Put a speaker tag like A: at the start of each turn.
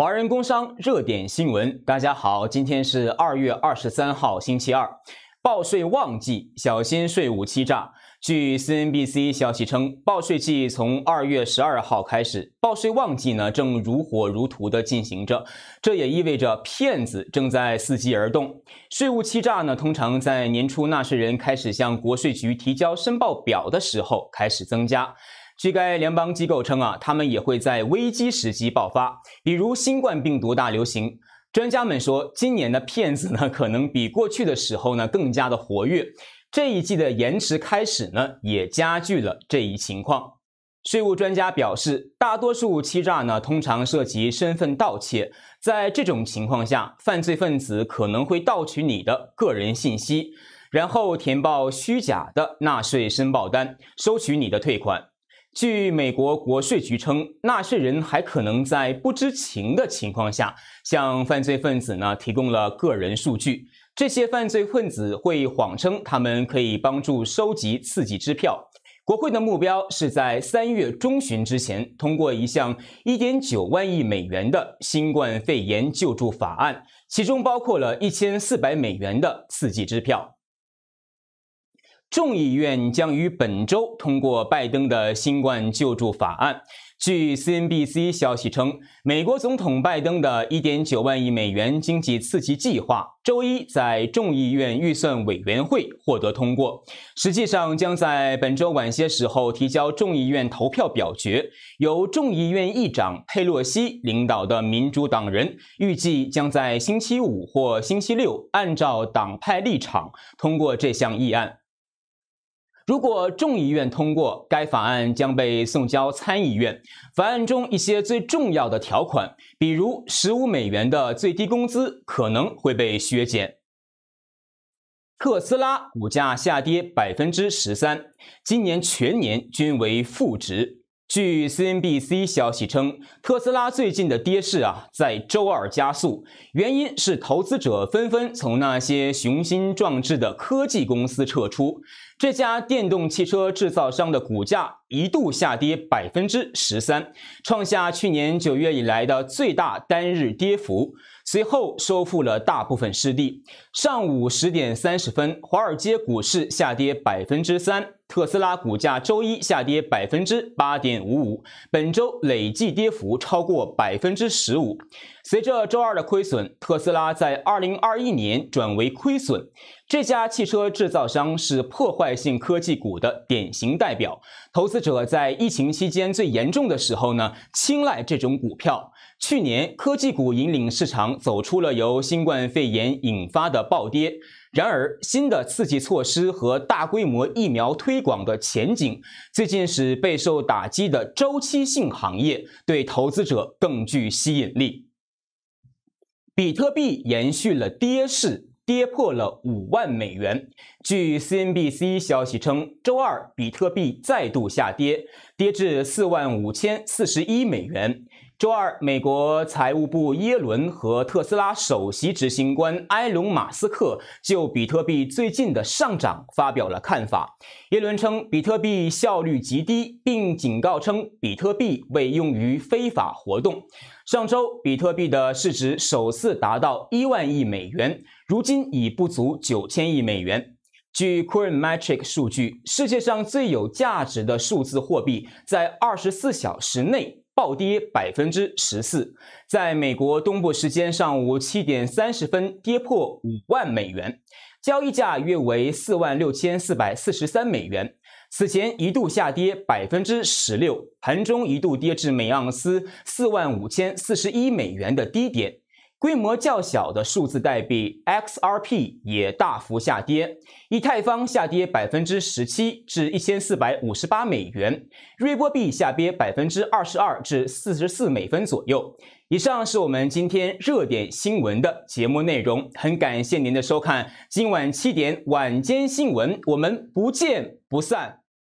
A: 华人工商热点新闻，大家好，今天是二月二十三号，星期二，报税旺季，小心税务欺诈。据 CNBC 消息称，报税季从二月十二号开始，报税旺季呢，正如火如荼的进行着，这也意味着骗子正在伺机而动。税务欺诈呢，通常在年初纳税人开始向国税局提交申报表的时候开始增加。据该联邦机构称啊，他们也会在危机时期爆发，比如新冠病毒大流行。专家们说，今年的骗子呢可能比过去的时候呢更加的活跃。这一季的延迟开始呢也加剧了这一情况。税务专家表示，大多数欺诈呢通常涉及身份盗窃。在这种情况下，犯罪分子可能会盗取你的个人信息，然后填报虚假的纳税申报单，收取你的退款。据美国国税局称，纳税人还可能在不知情的情况下，向犯罪分子呢提供了个人数据。这些犯罪分子会谎称他们可以帮助收集刺激支票。国会的目标是在三月中旬之前通过一项1.9万亿美元的新冠肺炎救助法案，其中包括了1400美元的刺激支票。众议院将于本周通过拜登的新冠救助法案。据 CNBC 消息称，美国总统拜登的1.9万亿美元经济刺激计划，周一在众议院预算委员会获得通过，实际上将在本周晚些时候提交众议院投票表决。由众议院议长佩洛西领导的民主党人预计将在星期五或星期六，按照党派立场通过这项议案。如果众议院通过该法案，将被送交参议院。法案中一些最重要的条款，比如十五美元的最低工资，可能会被削减。特斯拉股价下跌百分之十三，今年全年均为负值。据 CNBC 消息称，特斯拉最近的跌势啊，在周二加速，原因是投资者纷纷从那些雄心壮志的科技公司撤出。这家电动汽车制造商的股价一度下跌百分之十三，创下去年九月以来的最大单日跌幅。随后收复了大部分失地。上午十点三十分，华尔街股市下跌百分之三，特斯拉股价周一下跌百分之八点五五，本周累计跌幅超过百分之十五。随着周二的亏损，特斯拉在二零二一年转为亏损。这家汽车制造商是破坏性科技股的典型代表。投资者在疫情期间最严重的时候呢，青睐这种股票。去年，科技股引领市场走出了由新冠肺炎引发的暴跌。然而，新的刺激措施和大规模疫苗推广的前景，最近使备受打击的周期性行业对投资者更具吸引力。比特币延续了跌势。跌破了五万美元。据 CNBC 消息称，周二比特币再度下跌，跌至四万五千四十一美元。周二，美国财务部耶伦和特斯拉首席执行官埃隆·马斯克就比特币最近的上涨发表了看法。耶伦称比特币效率极低，并警告称比特币被用于非法活动。上周，比特币的市值首次达到一万亿美元，如今已不足九千亿美元。据 CoinMetric 数据，世界上最有价值的数字货币在二十四小时内。暴跌百分之十四，在美国东部时间上午七点三十分跌破五万美元，交易价约为四万六千四百四十三美元。此前一度下跌百分之十六，盘中一度跌至每盎司四万五千四十一美元的低点。规模较小的数字代币 XRP 也大幅下跌，以太坊下跌百分之十七至一千四百五十八美元，瑞波币下跌百分之二十二至四十四美分左右。以上是我们今天热点新闻的节目内容，很感谢您的收看。今晚七点晚间新闻，我们不见不散。